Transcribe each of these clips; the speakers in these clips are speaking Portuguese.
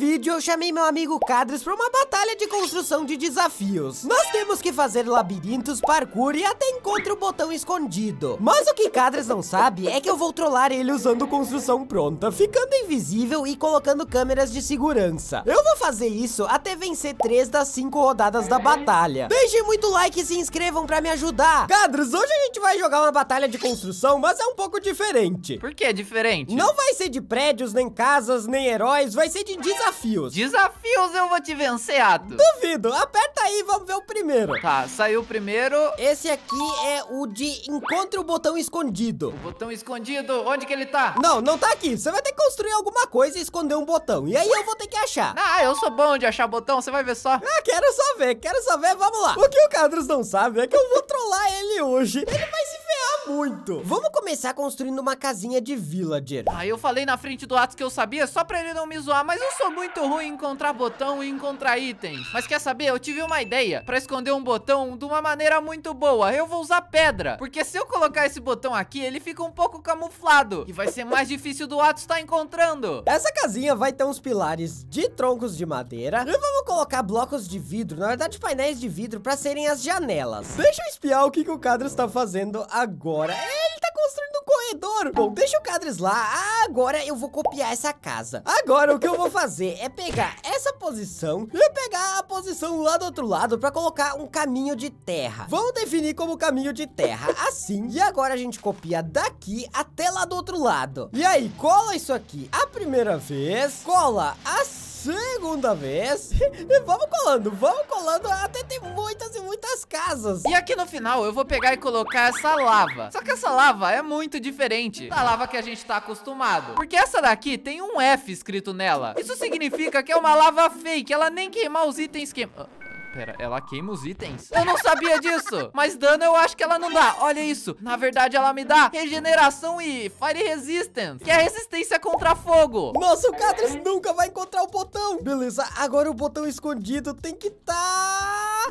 vídeo eu chamei meu amigo Cadres para uma batalha de construção de desafios. Nós temos que fazer labirintos, parkour e até encontra o botão escondido. Mas o que Cadres não sabe é que eu vou trollar ele usando construção pronta, ficando invisível e colocando câmeras de segurança. Eu vou fazer isso até vencer três das cinco rodadas da batalha. Deixem muito like e se inscrevam para me ajudar. Cadres, hoje a gente vai jogar uma batalha de construção, mas é um pouco diferente. Por que é diferente? Não vai ser de prédios, nem casas, nem heróis, vai ser de desafios desafios. Desafios eu vou te vencer, Ato. Duvido. Aperta aí, vamos ver o primeiro. Tá, saiu o primeiro. Esse aqui é o de encontre o botão escondido. O botão escondido, onde que ele tá? Não, não tá aqui. Você vai ter que construir alguma coisa e esconder um botão. E aí eu vou ter que achar. Ah, eu sou bom de achar botão, você vai ver só. Ah, quero só ver, quero só ver, vamos lá. O que o Cadros não sabe é que eu vou trollar ele hoje. Ele vai muito. Vamos começar construindo uma casinha de villager. Ah, eu falei na frente do Atos que eu sabia só pra ele não me zoar, mas eu sou muito ruim em encontrar botão e encontrar itens. Mas quer saber? Eu tive uma ideia pra esconder um botão de uma maneira muito boa. Eu vou usar pedra, porque se eu colocar esse botão aqui, ele fica um pouco camuflado e vai ser mais difícil do Atos estar tá encontrando. Essa casinha vai ter uns pilares de troncos de madeira e vamos colocar blocos de vidro, na verdade painéis de vidro pra serem as janelas. Deixa eu espiar o que, que o Cadro está fazendo agora agora? É, ele tá construindo um corredor. Bom, tá. deixa o Cadres lá. Agora eu vou copiar essa casa. Agora o que eu vou fazer é pegar essa posição e pegar a posição lá do outro lado pra colocar um caminho de terra. Vamos definir como caminho de terra. Assim. E agora a gente copia daqui até lá do outro lado. E aí, cola isso aqui a primeira vez. Cola assim segunda vez. E vamos colando, vamos colando. Até tem muitas e muitas casas. E aqui no final eu vou pegar e colocar essa lava. Só que essa lava é muito diferente da lava que a gente tá acostumado. Porque essa daqui tem um F escrito nela. Isso significa que é uma lava fake. Ela nem queimar os itens que... Ah. Pera, ela queima os itens. Eu não sabia disso. Mas dano eu acho que ela não dá. Olha isso. Na verdade, ela me dá regeneração e fire resistance, que é resistência contra fogo. Nossa, o Catris nunca vai encontrar o botão. Beleza, agora o botão escondido tem que estar tá.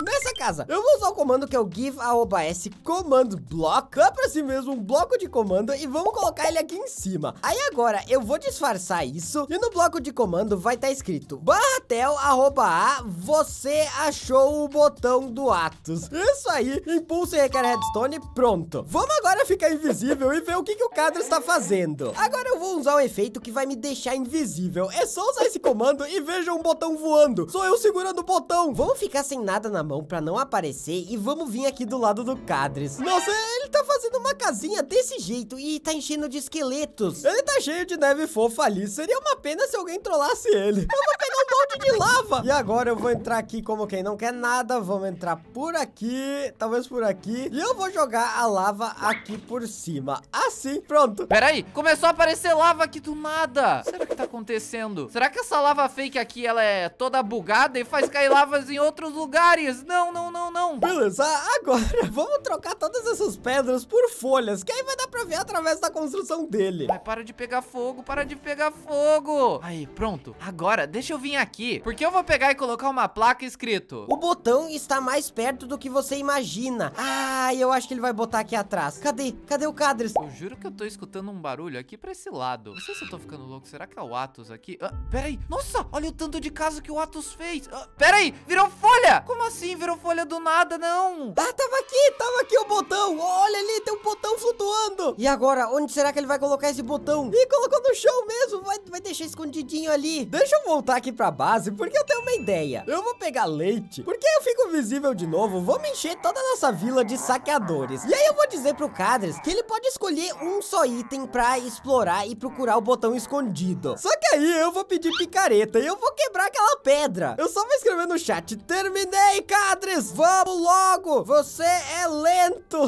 Nessa casa, eu vou usar o comando que é o give arroba s comando block. Lá pra si mesmo, um bloco de comando e vamos colocar ele aqui em cima. Aí agora, eu vou disfarçar isso e no bloco de comando vai estar tá escrito barratel arroba a você achou o botão do Atos. Isso aí, impulso e requer redstone, pronto. Vamos agora ficar invisível e ver o que, que o Cadro está fazendo. Agora eu vou usar um efeito que vai me deixar invisível. É só usar esse comando e veja um botão voando. Sou eu segurando o botão. Vamos ficar sem nada na mão pra não aparecer e vamos vir aqui do lado do Cadres. Nossa, ele tá fazendo uma casinha desse jeito e tá enchendo de esqueletos. Ele tá cheio de neve fofa ali. Seria uma pena se alguém trollasse ele. Eu vou pegar um monte de lava. E agora eu vou entrar aqui como quem não quer nada. Vamos entrar por aqui, talvez por aqui. E eu vou jogar a lava aqui por cima. Assim, pronto. Peraí, começou a aparecer lava aqui do nada. Será que tá acontecendo? Será que essa lava fake aqui, ela é toda bugada e faz cair lavas em outros lugares? Mas não, não, não, não. Beleza, agora vamos trocar todas essas pedras por folhas, que aí vai dar pra ver através da construção dele. Mas para de pegar fogo, para de pegar fogo. Aí, pronto. Agora, deixa eu vir aqui, porque eu vou pegar e colocar uma placa escrito. O botão está mais perto do que você imagina. Ah, eu acho que ele vai botar aqui atrás. Cadê? Cadê o Cadres? Eu juro que eu tô escutando um barulho aqui pra esse lado. Não sei se eu tô ficando louco. Será que é o Atos aqui? Ah, peraí. Nossa, olha o tanto de caso que o Atos fez. Ah, peraí, virou folha. Como assim? assim, virou folha do nada, não. Ah, tava aqui, tava aqui o botão. Olha ali, tem um botão flutuando. E agora, onde será que ele vai colocar esse botão? Ih, colocou no chão mesmo. Vai, vai deixar escondidinho ali. Deixa eu voltar aqui pra base, porque eu tenho uma ideia. Eu vou pegar leite, porque eu fico visível de novo. Vamos encher toda a nossa vila de saqueadores. E aí eu vou dizer pro Cadres que ele pode escolher um só item pra explorar e procurar o botão escondido. Só que aí eu vou pedir picareta e eu vou quebrar aquela pedra. Eu só vou escrever no chat, terminei, cara. Cadres, vamos logo! Você é lento! ah,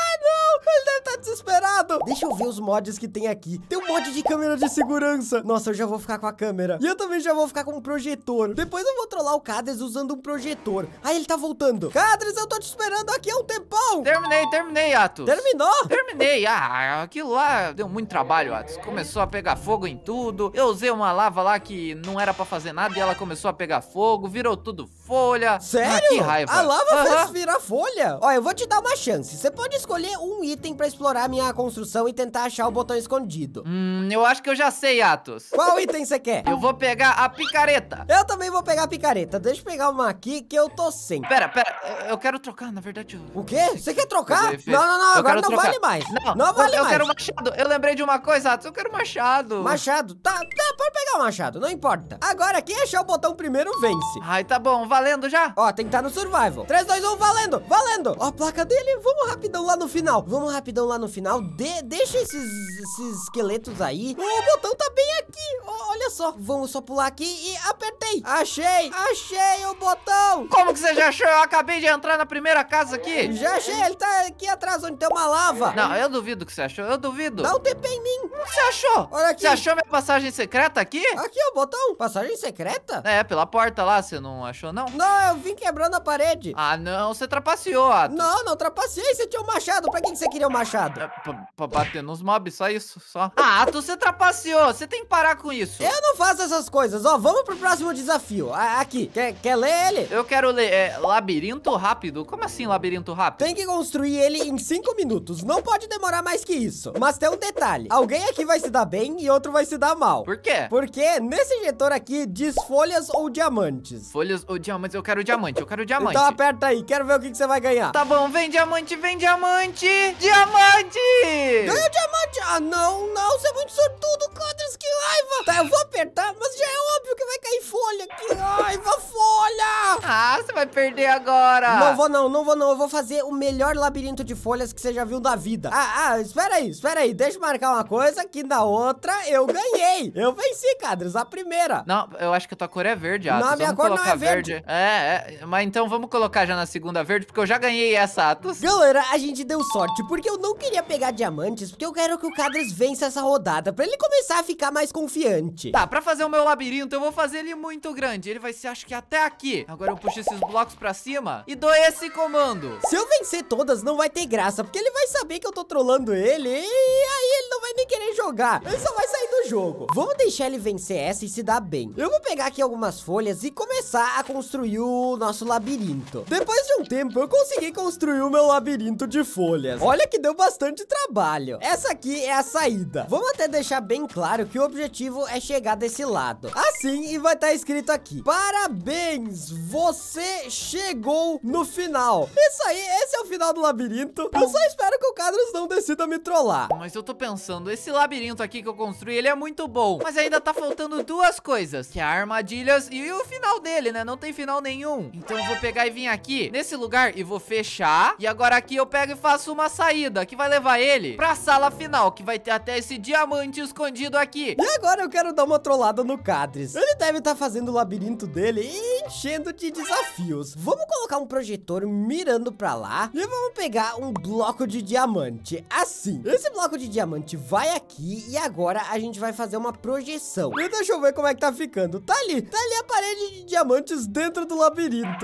não! Ele deve estar tá desesperado! Deixa eu ver os mods que tem aqui. Tem um mod de câmera de segurança. Nossa, eu já vou ficar com a câmera. E eu também já vou ficar com um projetor. Depois eu vou trollar o Cadres usando um projetor. Aí ah, ele tá voltando. Cadres, eu tô te esperando aqui há um tempão! Terminei, terminei, Atos. Terminou? Terminei. Ah, aquilo lá deu muito trabalho, Atos. Começou a pegar fogo em tudo. Eu usei uma lava lá que não era pra fazer nada e ela começou a pegar fogo. Virou tudo folha. Certo. Sério? Ah, que raiva. A lava uhum. faz virar folha. Ó, eu vou te dar uma chance. Você pode escolher um item pra explorar minha construção e tentar achar o botão escondido. Hum, eu acho que eu já sei, Atos. Qual item você quer? Eu vou pegar a picareta. Eu também vou pegar a picareta. Deixa eu pegar uma aqui que eu tô sem. Pera, pera. Eu quero trocar, na verdade. Eu... O quê? Você quer trocar? Não, não, não. Eu agora não trocar. vale mais. Não, não vale eu mais. Eu quero machado. Eu lembrei de uma coisa, Atos. Eu quero machado. Machado? Tá, tá. Pode pegar o machado. Não importa. Agora, quem achar o botão primeiro vence. Ai, tá bom. Valendo já? Ó, tem que estar tá no survival. 3, 2, 1, valendo, valendo. Ó a placa dele, vamos rapidão lá no final. Vamos rapidão lá no final. De deixa esses, esses esqueletos aí. O botão tá bem aqui. Ó, olha só. Vamos só pular aqui e apertei. Achei, achei o botão. Como que você já achou? Eu acabei de entrar na primeira casa aqui. Já achei, ele tá aqui atrás onde tem uma lava. Não, eu duvido que você achou, eu duvido. Dá um TP em mim. O que você achou? Olha aqui. Você achou minha passagem secreta aqui? Aqui, ó, é botão. Passagem secreta? É, pela porta lá, você não achou não? Não, eu vi quebrando a parede. Ah, não, você trapaceou, Atos. Não, não trapacei, você tinha um machado. Pra que você queria um machado? É, ah, pra, pra bater nos mobs, só isso, só. Ah, Atos, você trapaceou, você tem que parar com isso. Eu não faço essas coisas, ó, vamos pro próximo desafio. A, aqui, quer, quer ler ele? Eu quero ler, é, labirinto rápido. Como assim labirinto rápido? Tem que construir ele em 5 minutos, não pode demorar mais que isso. Mas tem um detalhe, alguém aqui vai se dar bem e outro vai se dar mal. Por quê? Porque nesse injetor aqui diz folhas ou diamantes. Folhas ou diamantes, eu quero diamantes diamante, eu quero diamante. Então aperta aí, quero ver o que, que você vai ganhar. Tá bom, vem diamante, vem diamante. Diamante! Ganha diamante! Ah, não, não, você é muito sortudo, Codras, que raiva. Tá, eu vou apertar, mas já é óbvio que vai cair folha. Que raiva, folha! Ah, você vai perder agora. Não vou não, não vou não, eu vou fazer o melhor labirinto de folhas que você já viu da vida. Ah, ah, espera aí, espera aí, deixa eu marcar uma coisa que na outra eu ganhei. Eu venci, Cadres, a primeira. Não, eu acho que a tua cor é verde, Atos. Não, a minha cor não é verde. verde. É, é, mas então vamos colocar já na segunda verde, porque eu já ganhei essa, Atos. Galera, a gente deu sorte, porque eu não queria pegar diamantes, porque eu quero que o Cadres vença essa rodada, pra ele começar a ficar mais confiante. Tá, pra fazer o meu labirinto, eu vou fazer ele muito grande. Ele vai ser, acho que até aqui. Agora eu puxo esses blocos pra cima e dou esse comando. Se eu vencer todas, não vai ter graça, porque ele vai saber que eu tô trolando ele e aí ele não vai nem querer jogar. Ele só vai sair do jogo. Vamos deixar ele vencer essa e se dar bem. Eu vou pegar aqui algumas folhas e começar a construir o nosso labirinto. Depois de um tempo, eu consegui construir o meu labirinto de folhas. Olha que deu bastante trabalho. Essa aqui é a saída. Vamos até deixar bem claro que o objetivo é chegar desse lado. Assim, e vai estar tá escrito aqui. Parabéns, você chegou no final. Isso aí, esse é o final do labirinto. Eu só espero que o Cadros não decida me trollar. Mas eu tô pensando, esse labirinto aqui que eu construí, ele é muito bom. Mas ainda tá faltando duas coisas, que é armadilhas e o final dele, né? Não tem final nenhum. Então eu vou pegar e vir aqui nesse lugar e vou fechar. E agora aqui eu pego e faço uma saída que vai levar ele pra sala final, que vai ter até esse diamante escondido aqui. E agora eu quero dar uma trollada no Cadres. Ele deve estar tá fazendo o labirinto dele e enchendo de desafios. Vamos colocar um projetor mirando pra lá e vamos pegar um bloco de diamante. Assim. Esse bloco de diamante vai aqui e agora a gente vai fazer uma projeção. E deixa eu ver como é que tá ficando. Tá ali. Tá ali a parede de diamantes dentro do labirinto. Ah, o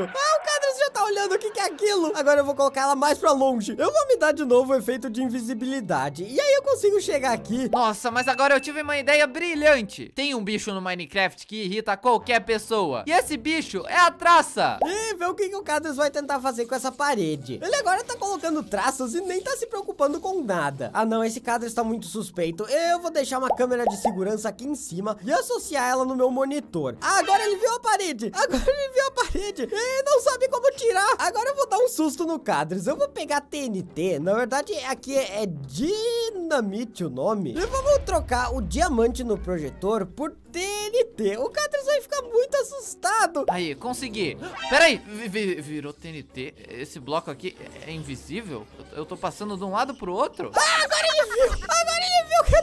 Cadras já tá olhando o que, que é aquilo. Agora eu vou colocar ela mais pra longe. Eu vou me dar de novo o efeito de invisibilidade. E aí eu consigo chegar aqui. Nossa, mas agora eu tive uma ideia brilhante. Tem um bicho no Minecraft que irrita qualquer pessoa. E esse bicho é a traça. E vê o que, que o Cadras vai tentar fazer com essa parede. Ele agora tá colocando traços e nem tá se preocupando com nada. Ah não, esse Cadras tá muito suspeito. Eu vou deixar uma câmera de segurança aqui em cima e associar ela no meu monitor. Ah, agora ele viu a parede. Agora ele viu a parede e é, não sabe como tirar. Agora eu vou dar um susto no Cadres. Eu vou pegar TNT. Na verdade, aqui é, é dinamite o nome. E vamos trocar o diamante no projetor por TNT. O Cadres vai ficar muito assustado. Aí, consegui. Peraí, virou TNT. Esse bloco aqui é, é invisível? Eu, tô passando de um lado pro outro? Ah, agora ele viu! Agora ele viu!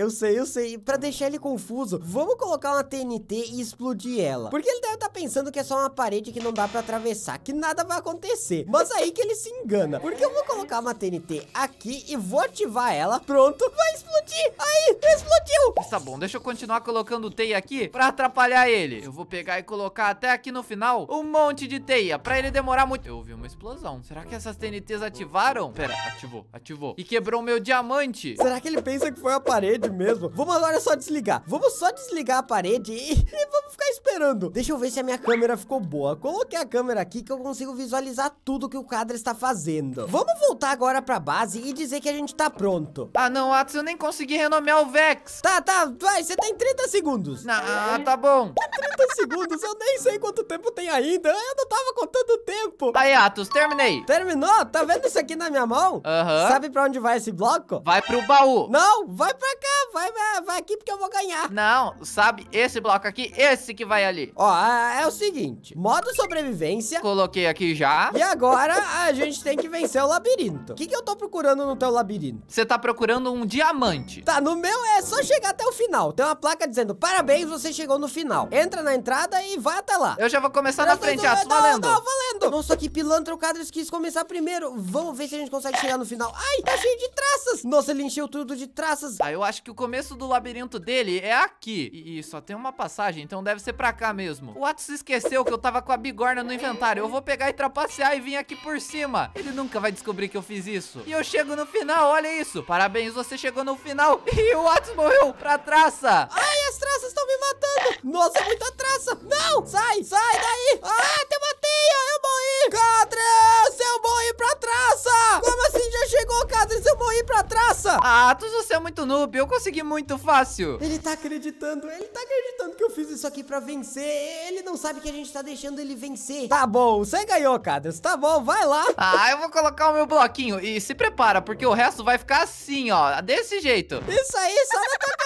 Eu sei, eu sei. Pra deixar ele confuso, vamos colocar uma TNT e explodir ela. Porque ele deve estar tá pensando que é só uma parede que não dá pra atravessar, que nada vai acontecer. Mas aí que ele se engana. Porque eu vou colocar uma TNT aqui e vou ativar ela. Pronto, vai explodir. Aí, explodiu. Tá bom, deixa eu continuar colocando teia aqui pra atrapalhar ele. Eu vou pegar e colocar até aqui no final um monte de teia pra ele demorar muito. Eu ouvi uma explosão. Será que essas TNTs ativaram? Pera, ativou, ativou. E quebrou meu diamante. Será que ele pensa que foi a parede? mesmo. Vamos agora só desligar. Vamos só desligar a parede e, e vamos ficar esperando. Deixa eu ver se a minha câmera ficou boa. Coloquei a câmera aqui que eu consigo visualizar tudo que o quadro está fazendo. Vamos voltar agora pra base e dizer que a gente tá pronto. Ah, não, Atos, eu nem consegui renomear o Vex. Tá, tá, vai, você tem 30 segundos. Ah, tá bom. 30 tá segundos, eu nem sei quanto tempo tem ainda. Eu não tava contando o tempo. Tá aí, Atos, terminei. Terminou? Tá vendo isso aqui na minha mão? Aham. Uhum. Sabe pra onde vai esse bloco? Vai pro baú. Não, vai pra cá. Ah, vai, vai, vai aqui porque eu vou ganhar. Não, sabe? Esse bloco aqui, esse que vai ali. Ó, é, é o seguinte. Modo sobrevivência. Coloquei aqui já. E agora a gente tem que vencer o labirinto. O que, que eu tô procurando no teu labirinto? Você tá procurando um diamante. Tá, no meu é só chegar até o final. Tem uma placa dizendo, parabéns, você chegou no final. Entra na entrada e vá até lá. Eu já vou começar na frente, Aço, ah, valendo. Tá, tá não, valendo. Nossa, que pilantra, o Cadres quis começar primeiro. Vamos ver se a gente consegue chegar no final. Ai, tá cheio de traças. Nossa, ele encheu tudo de traças. Ah, eu acho acho que o começo do labirinto dele é aqui. E, e só tem uma passagem, então deve ser pra cá mesmo. O Atos esqueceu que eu tava com a bigorna no inventário. Eu vou pegar e trapacear e vir aqui por cima. Ele nunca vai descobrir que eu fiz isso. E eu chego no final, olha isso. Parabéns, você chegou no final. E o Atos morreu pra traça. Ai, as traças estão me matando. Nossa, muita traça. Não, sai, sai daí. Ah, tem uma eu morri! Cadres, eu morri pra traça! Como assim já chegou, Cadres? Eu morri pra traça! Ah, tu você é muito noob, eu consegui muito fácil! Ele tá acreditando, ele tá acreditando que eu fiz isso aqui pra vencer. Ele não sabe que a gente tá deixando ele vencer. Tá bom, você ganhou, Cadres, tá bom, vai lá! Ah, eu vou colocar o meu bloquinho e se prepara, porque o resto vai ficar assim, ó, desse jeito. Isso aí, só na tua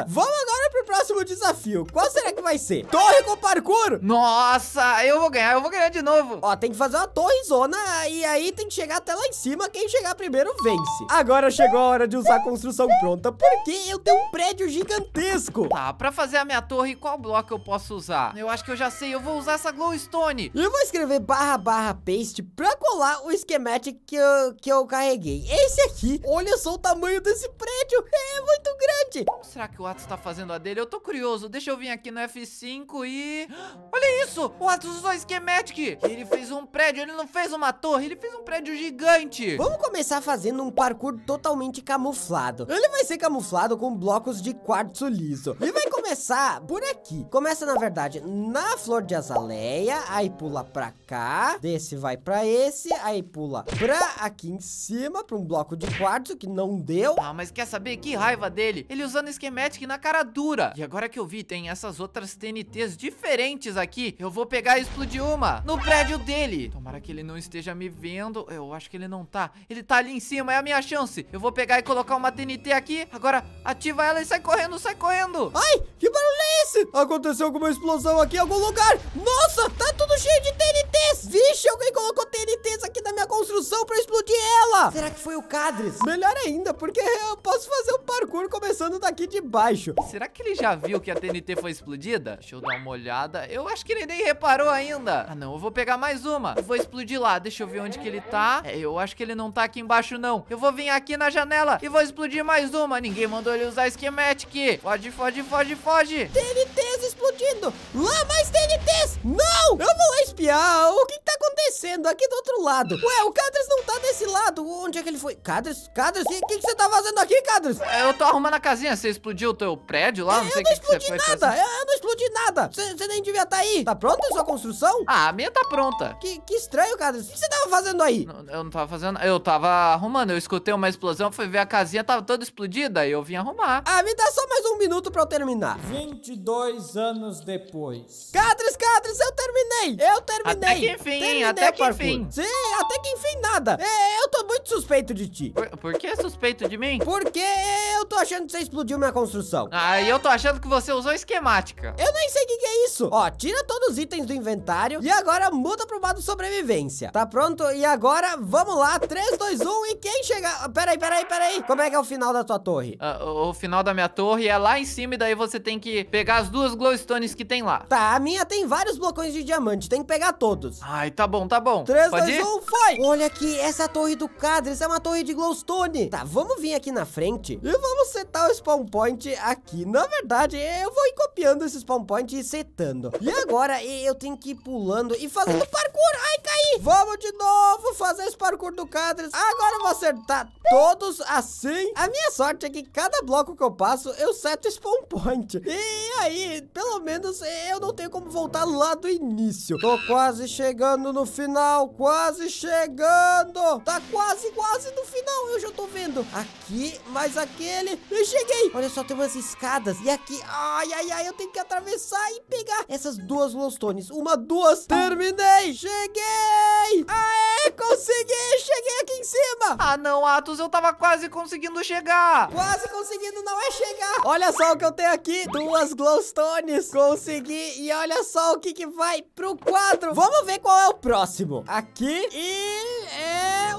nossa! Vamos agora pro próximo desafio. Qual será que vai ser? Torre com parkour! Nossa, eu vou ganhar, eu vou ganhar de novo. Ó, tem que fazer uma torrezona e aí tem que chegar até lá em cima. Quem chegar primeiro vence. Agora chegou a hora de usar a construção pronta, porque eu tenho um prédio gigantesco. Tá, pra fazer a minha torre, qual bloco eu posso usar? Eu acho que eu já sei, eu vou usar essa glowstone. E eu vou escrever barra barra paste pra colar o schematic que eu, que eu carreguei. Esse aqui, olha só o tamanho desse prédio, é muito grande. Como será que eu o Atos tá fazendo a dele? Eu tô curioso, deixa eu vir aqui no F5 e... Olha isso, o Atos usou Schematic Ele fez um prédio, ele não fez uma torre, ele fez um prédio gigante Vamos começar fazendo um parkour totalmente camuflado Ele vai ser camuflado com blocos de quartzo liso E vai começar por aqui. Começa, na verdade, na flor de azaleia, aí pula pra cá, desse vai pra esse, aí pula pra aqui em cima, pra um bloco de quartzo que não deu. Ah, mas quer saber? Que raiva dele. Ele usando Schematic na cara dura. E agora que eu vi, tem essas outras TNTs diferentes aqui. Eu vou pegar e explodir uma no prédio dele. Tomara que ele não esteja me vendo. Eu acho que ele não tá. Ele tá ali em cima, é a minha chance. Eu vou pegar e colocar uma TNT aqui. Agora, ativa ela e sai correndo, sai correndo. Ai, que barulho é esse? Aconteceu alguma explosão aqui em algum lugar. Nossa, tá tudo cheio de TNTs. Vixe, alguém colocou TNTs aqui na minha construção pra explodir ela. Será que foi o Cadres? Melhor ainda, porque eu posso fazer o um parkour começando daqui de baixo. Será que ele já viu que a TNT foi explodida? Deixa eu dar uma olhada. Eu acho que ele nem reparou ainda. Ah, não, eu vou pegar mais uma. Eu vou explodir lá. Deixa eu ver onde que ele tá. É, eu acho que ele não tá aqui embaixo, não. Eu vou vir aqui na janela e vou explodir mais uma. Ninguém mandou ele usar schematic. Fode, fode, fode, foge! TNTs explodindo! Lá mais TNTs! Não! Eu vou lá espiar o que, tá acontecendo aqui do outro lado. Ué, o Cadres não tá desse lado. Onde é que ele foi? Cadres? Cadres? O que, que você tá fazendo aqui, Cadres? É, eu tô arrumando a casinha. Você explodiu o teu prédio lá? É, não eu sei o que, que você foi fazer. É, eu não explodi nada. Você nem devia estar tá aí. Tá pronta a sua construção? Ah, a minha tá pronta. Que, que estranho, Cadres. O que você tava fazendo aí? Não, eu não tava fazendo. Eu tava arrumando. Eu escutei uma explosão, fui ver a casinha, tava toda explodida. E eu vim arrumar. Ah, me dá só mais um minuto pra eu terminar. 22 anos depois. Cadres, Cadres, eu terminei. Eu terminei. Até que enfim, terminei até que enfim. Sim, até que enfim nada. É, eu muito suspeito de ti. Por, por que suspeito de mim? Porque eu tô achando que você explodiu minha construção. Ah, e eu tô achando que você usou esquemática. Eu nem sei o que, que, é isso. Ó, tira todos os itens do inventário e agora muda pro modo sobrevivência. Tá pronto? E agora, vamos lá. 3, 2, 1 e quem chegar... Ah, peraí, peraí, peraí. Como é que é o final da tua torre? Ah, o, final da minha torre é lá em cima e daí você tem que pegar as duas glowstones que tem lá. Tá, a minha tem vários blocões de diamante. Tem que pegar todos. Ai, tá bom, tá bom. 3, Pode 2, ir? 1, foi! Olha aqui, essa torre do cara isso é uma torre de glowstone. Tá, vamos vir aqui na frente e vamos setar o spawn point aqui. Na verdade, eu vou ir copiando esse spawn point e setando. E agora eu tenho que ir pulando e fazendo parkour. Ai, cara aí. Vamos de novo fazer esse parkour do Cadres. Agora eu vou acertar todos assim. A minha sorte é que cada bloco que eu passo, eu seto spawn point. E aí, pelo menos eu não tenho como voltar lá do início. Tô quase chegando no final, quase chegando. Tá quase, quase no final, eu já tô vendo. Aqui, mais aquele. Eu cheguei. Olha só, tem umas escadas. E aqui, ai, ai, ai, eu tenho que atravessar e pegar essas duas Lostones. Uma, duas, terminei, cheguei. Cheguei! Aê, consegui! Cheguei aqui em cima! Ah, não, Atos, eu tava quase conseguindo chegar! Quase conseguindo não é chegar! Olha só o que eu tenho aqui! Duas glowstones! Consegui! E olha só o que que vai pro quadro! Vamos ver qual é o próximo! Aqui e... É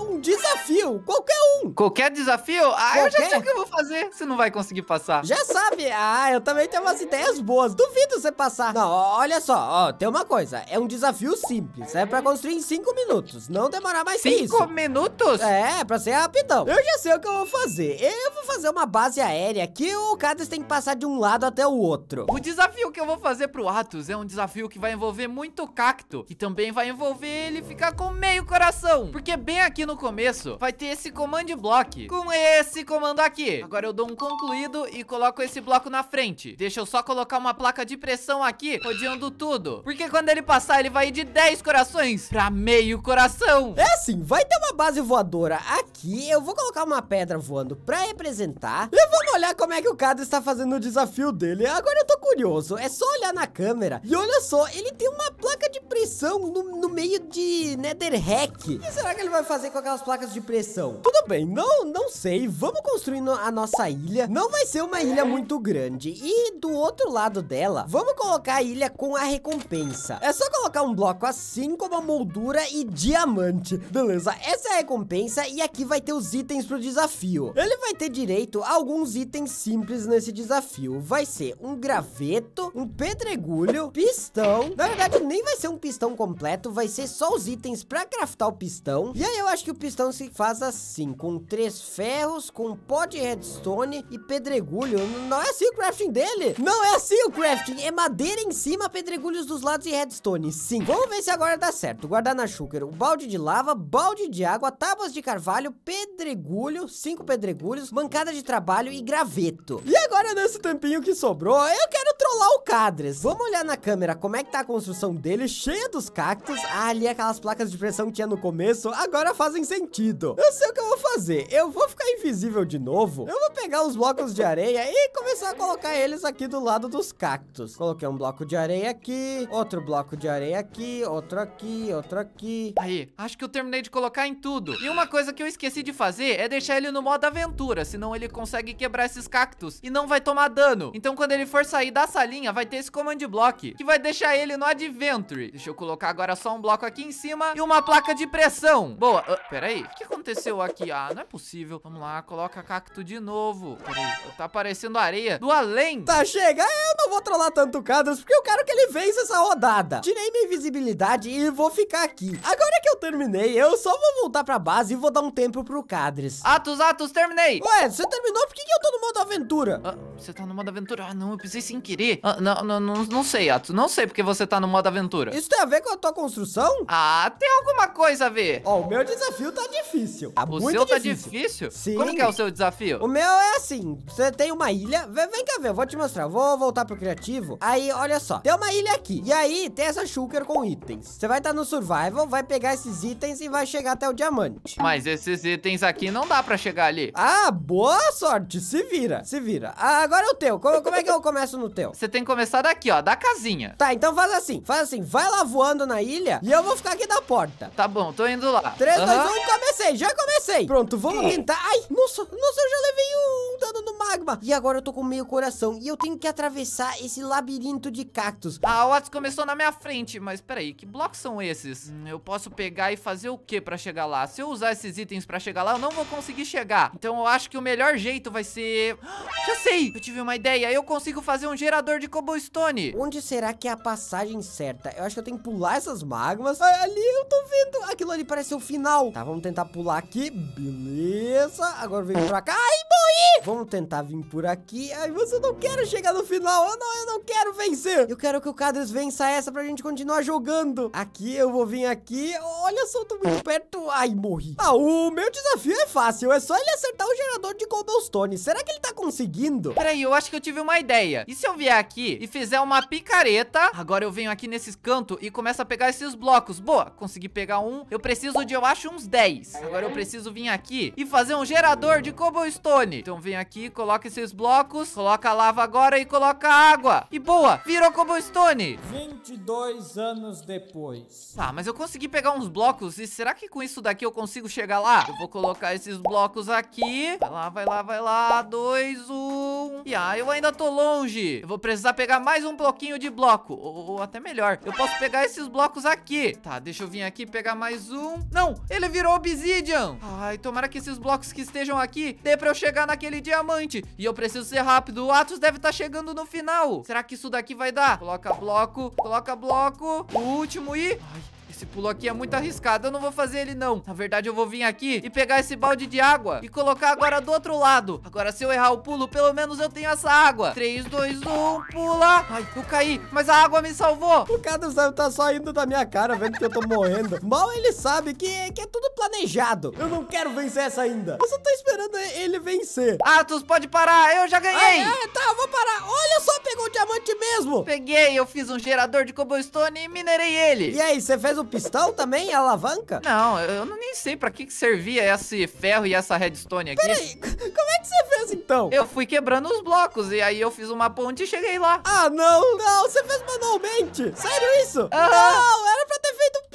um desafio, qualquer um. Qualquer desafio? Ah, qualquer? eu já sei o que eu vou fazer. Você não vai conseguir passar. Já sabe. Ah, eu também tenho umas ideias boas. Duvido você passar. Não, olha só. Ó, tem uma coisa. É um desafio simples. É pra construir em cinco minutos. Não demorar mais cinco isso. Cinco minutos? É, pra ser rapidão. Eu já sei o que eu vou fazer. Eu vou fazer uma base aérea que o Cadres tem que passar de um lado até o outro. O desafio que eu vou fazer pro Atos é um desafio que vai envolver muito cacto. E também vai envolver ele ficar com meio coração. Porque bem aqui no no começo, vai ter esse command block com esse comando aqui. Agora eu dou um concluído e coloco esse bloco na frente. Deixa eu só colocar uma placa de pressão aqui, rodeando tudo. Porque quando ele passar, ele vai ir de 10 corações pra meio coração. É assim, vai ter uma base voadora aqui. Eu vou colocar uma pedra voando pra representar. E vamos olhar como é que o Cado está fazendo o desafio dele. Agora eu tô curioso. É só olhar na câmera. E olha só, ele tem uma placa de pressão no, no meio de Netherrack. O que será que ele vai fazer com a aquelas as placas de pressão? Tudo bem, não, não sei. Vamos construindo a nossa ilha. Não vai ser uma ilha muito grande. E do outro lado dela, vamos colocar a ilha com a recompensa. É só colocar um bloco assim, com uma moldura e diamante. Beleza, essa é a recompensa e aqui vai ter os itens pro desafio. Ele vai ter direito a alguns itens simples nesse desafio. Vai ser um graveto, um pedregulho, pistão. Na verdade, nem vai ser um pistão completo, vai ser só os itens pra craftar o pistão. E aí eu acho que o o pistão se faz assim, com três ferros, com pó de redstone e pedregulho. Não é assim o crafting dele. Não é assim o crafting. É madeira em cima, pedregulhos dos lados e redstone. Sim. Vamos ver se agora dá certo. Guardar na Guardanachuca, o balde de lava, balde de água, tábuas de carvalho, pedregulho, cinco pedregulhos, mancada de trabalho e graveto. E agora nesse tempinho que sobrou, eu quero trollar o Cadres. Vamos olhar na câmera como é que tá a construção dele, cheia dos cactos. Ah, ali aquelas placas de pressão que tinha no começo, agora fazem sentido. Eu sei o que eu vou fazer. Eu vou ficar invisível de novo. Eu vou pegar os blocos de areia e começar a colocar eles aqui do lado dos cactos. Coloquei um bloco de areia aqui, outro bloco de areia aqui, outro aqui, outro aqui. Aí, acho que eu terminei de colocar em tudo. E uma coisa que eu esqueci de fazer é deixar ele no modo aventura, senão ele consegue quebrar esses cactos e não vai tomar dano. Então quando ele for sair da salinha, vai ter esse command block, que vai deixar ele no adventure. Deixa eu colocar agora só um bloco aqui em cima e uma placa de pressão. Boa, uh, Pera aí, O que aconteceu aqui? Ah, não é possível. Vamos lá, coloca cacto de novo. aí, tá aparecendo areia do além. Tá, chega. Eu não vou trollar tanto o Cadros, porque eu quero que ele vença essa rodada. Tirei minha invisibilidade e vou ficar aqui. Agora que eu terminei, eu só vou voltar pra base e vou dar um tempo pro Cadres. Atos, Atos, terminei. Ué, você terminou? Por que, que eu tô no modo aventura? Ah, você tá no modo aventura? Ah, não, eu pensei sem querer. Ah, não, não, não, não sei, Atos. Não sei porque você tá no modo aventura. Isso tem a ver com a tua construção? Ah, tem alguma coisa a ver. Ó, oh, o meu desafio desafio tá difícil. Tá o seu tá difícil. difícil? Sim. Como que é o seu desafio? O meu é assim, você tem uma ilha, vem, vem cá ver, eu vou te mostrar, vou voltar pro criativo. Aí, olha só, tem uma ilha aqui, e aí tem essa shulker com itens. Você vai estar tá no survival, vai pegar esses itens e vai chegar até o diamante. Mas esses itens aqui não dá pra chegar ali. Ah, boa sorte, se vira, se vira. Ah, agora é o teu, como, como é que eu começo no teu? Você tem que começar daqui, ó, da casinha. Tá, então faz assim, faz assim, vai lá voando na ilha e eu vou ficar aqui da porta. Tá bom, tô indo lá. 3, 2, uhum. Já comecei, já comecei. Pronto, vamos é. tentar. Ai, nossa, nossa, eu já levei um dano no magma. E agora eu tô com meio coração. E eu tenho que atravessar esse labirinto de cactos. Ah, o Otis começou na minha frente. Mas peraí, que blocos são esses? Hum, eu posso pegar e fazer o que pra chegar lá? Se eu usar esses itens pra chegar lá, eu não vou conseguir chegar. Então eu acho que o melhor jeito vai ser... Já sei! Eu tive uma ideia. Eu consigo fazer um gerador de cobblestone. Onde será que é a passagem certa? Eu acho que eu tenho que pular essas magmas. Ah, ali eu tô vendo. Aquilo ali parece o final tá? Vamos tentar pular aqui. Beleza. Agora vem pra cá. Ai, morri! Vamos tentar vir por aqui. Ai, você não quer chegar no final. Eu não, eu não quero vencer. Eu quero que o Cadres vença essa pra gente continuar jogando. Aqui, eu vou vir aqui. Olha só, eu tô muito perto. Ai, morri. Ah, o meu desafio é fácil. É só ele acertar o gerador de cobblestone. Será que ele tá conseguindo? Peraí, eu acho que eu tive uma ideia. E se eu vier aqui e fizer uma picareta? Agora eu venho aqui nesses cantos e começo a pegar esses blocos. Boa, consegui pegar um. Eu preciso de, eu acho, uns 10. Agora eu é? preciso vir aqui e fazer um gerador de cobblestone. Então vem aqui, coloca esses blocos, coloca a lava agora e coloca a água. E boa, virou cobblestone. 22 anos depois. Tá, mas eu consegui pegar uns blocos e será que com isso daqui eu consigo chegar lá? Eu vou colocar esses blocos aqui. Vai lá, vai lá, vai lá. Dois, um. E ah, eu ainda tô longe. Eu vou precisar pegar mais um bloquinho de bloco. Ou, ou até melhor, eu posso pegar esses blocos aqui. Tá, deixa eu vir aqui pegar mais um. Não, ele virou obsidian. Ai, tomara que esses blocos que estejam aqui dê pra eu chegar naquele diamante. E eu preciso ser rápido. O Atos deve estar tá chegando no final. Será que isso daqui vai dar? Coloca bloco, coloca bloco. O último e... Ai, esse pulo aqui é muito arriscado. Eu não vou fazer ele, não. Na verdade, eu vou vir aqui e pegar esse balde de água e colocar agora do outro lado. Agora, se eu errar o pulo, pelo menos eu tenho essa água. 3, 2, 1, pula. Ai, eu caí, mas a água me salvou. O cara tá só indo da minha cara, vendo que eu tô morrendo. Mal ele sabe que, que é tudo planejado. Eu não quero vencer essa ainda. Eu só tô esperando ele vencer. Atos, pode parar. Eu já ganhei. Ah, é, tá, eu vou parar. Olha só, pegou o diamante mesmo. Peguei, eu fiz um gerador de cobblestone e minerei ele. E aí, você fez o do pistão também? A alavanca? Não, eu nem sei pra que, servia esse ferro e essa redstone aqui. Peraí, como é que você fez então? Eu fui quebrando os blocos e aí eu fiz uma ponte e cheguei lá. Ah, não, não, você fez manualmente. Sério isso? Aham. Não, era pra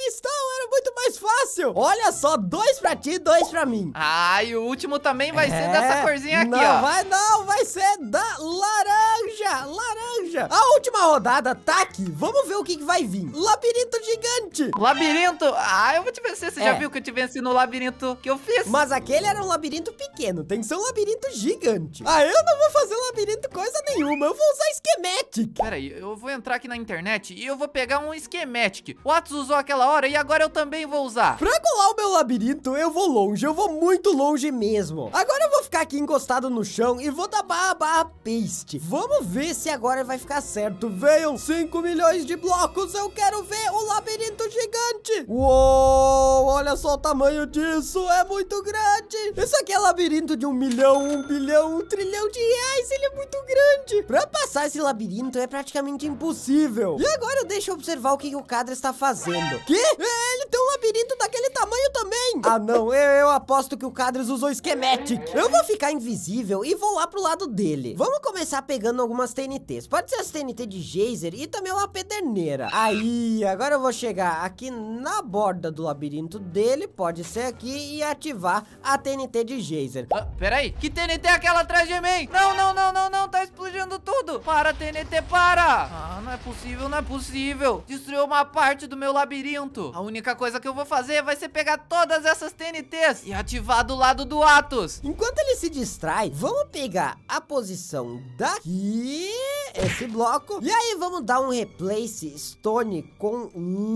pistão, era muito mais fácil. Olha só, dois pra ti e dois pra mim. Ah, e o último também vai é... ser dessa corzinha aqui, não, ó. Não, vai não, vai ser da laranja, laranja. A última rodada tá aqui. Vamos ver o que, que vai vir. Labirinto gigante. Labirinto? Ah, eu vou te vencer. Você é. já viu que eu te venci no labirinto que eu fiz? Mas aquele era um labirinto pequeno. Tem que ser um labirinto gigante. Ah, eu não vou fazer labirinto coisa nenhuma. Eu vou usar Schematic. Peraí, eu vou entrar aqui na internet e eu vou pegar um Schematic. O Atos usou aquela hora e agora eu também vou usar. Pra colar o meu labirinto, eu vou longe, eu vou muito longe mesmo. Agora eu vou ficar aqui encostado no chão e vou dar barra barra paste. Vamos ver se agora vai ficar certo. Venham 5 milhões de blocos, eu quero ver o labirinto gigante. Uou, olha só o tamanho disso, é muito grande. Isso aqui é labirinto de um milhão, um bilhão, um trilhão de reais, ele é muito grande. Pra passar esse labirinto é praticamente impossível. E agora deixa eu observar o que, o Cadre está fazendo. Que ele tem um labirinto daquele tamanho também! Ah, não, eu, eu aposto que o Cadres usou Schematic. Eu vou ficar invisível e vou lá pro lado dele. Vamos começar pegando algumas TNTs. Pode ser as TNT de Geyser e também uma pederneira. Aí, agora eu vou chegar aqui na borda do labirinto dele, pode ser aqui, e ativar a TNT de Geyser. Ah, peraí, que TNT é aquela atrás de mim? Não, não, não, não, não, tá explodindo tudo. Para, TNT, para! Ah, não é possível, não é possível. Destruiu uma parte do meu labirinto. A única coisa que eu vou fazer vai ser pegar todas essas TNTs e ativar do lado do Atos. Enquanto ele se distrai, vamos pegar a posição daqui esse bloco. E aí vamos dar um replace stone com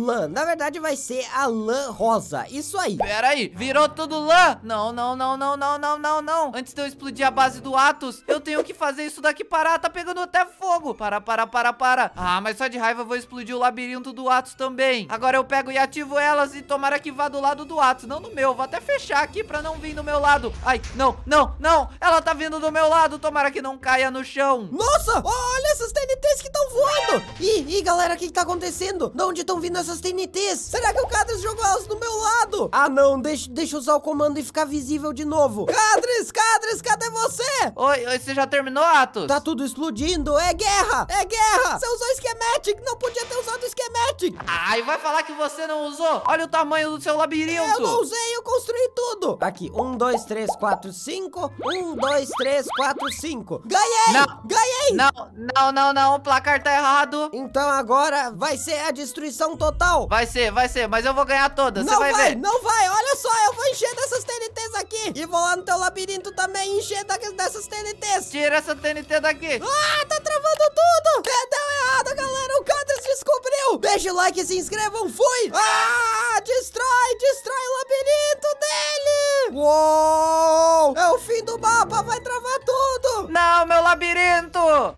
lã. Na verdade vai ser a lã rosa, isso aí. Pera aí, virou tudo lã? Não, não, não, não, não, não, não, não. Antes de eu explodir a base do Atos, eu tenho que fazer isso daqui parar, tá pegando até fogo. Para, para, para, para. Ah, mas só de raiva eu vou explodir o labirinto do Atos também. Agora eu pego e ativo elas e tomara que vá do lado do Atos, não do meu. Vou até fechar aqui pra não vir do meu lado. Ai, não, não, não. Ela tá vindo do meu lado, tomara que não caia no chão. Nossa, olha olha essas TNTs que estão voando! Ih, ih, galera, o que, que tá acontecendo? De onde estão vindo essas TNTs? Será que o Cadres jogou elas do meu lado? Ah, não, deixa, deixa eu usar o comando e ficar visível de novo. Cadres, Cadres, cadê você? Oi, oi, você já terminou, Atos? Tá tudo explodindo, é guerra, é guerra! Você usou Schematic, não podia ter usado Schematic! Ai, vai falar que você não usou? Olha o tamanho do seu labirinto! Eu não usei, eu construí tudo! Tá aqui, um, dois, três, quatro, cinco, um, dois, três, quatro, cinco. Ganhei! Não, ganhei! Não, não! Não, não, não, o placar tá errado. Então agora vai ser a destruição total. Vai ser, vai ser, mas eu vou ganhar todas, você vai, vai, ver. Não vai, olha só, eu vou encher dessas TNTs aqui. E vou lá no teu labirinto também encher dessas TNTs. Tira essa TNT daqui. Ah, tá travando tudo. Deu errado, galera, o Cadres descobriu. Deixa o like, se inscrevam, fui. Ah, destrói, destrói o labirinto dele. Uou, é o fim do mapa, vai travar tudo. Não, meu labirinto.